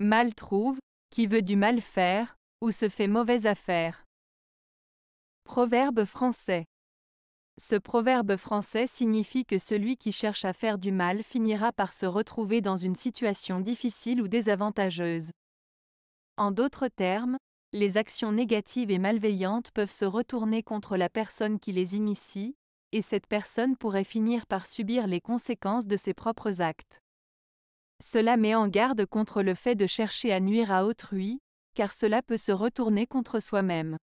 mal trouve, qui veut du mal faire, ou se fait mauvaise affaire. Proverbe français. Ce proverbe français signifie que celui qui cherche à faire du mal finira par se retrouver dans une situation difficile ou désavantageuse. En d'autres termes, les actions négatives et malveillantes peuvent se retourner contre la personne qui les initie, et cette personne pourrait finir par subir les conséquences de ses propres actes. Cela met en garde contre le fait de chercher à nuire à autrui, car cela peut se retourner contre soi-même.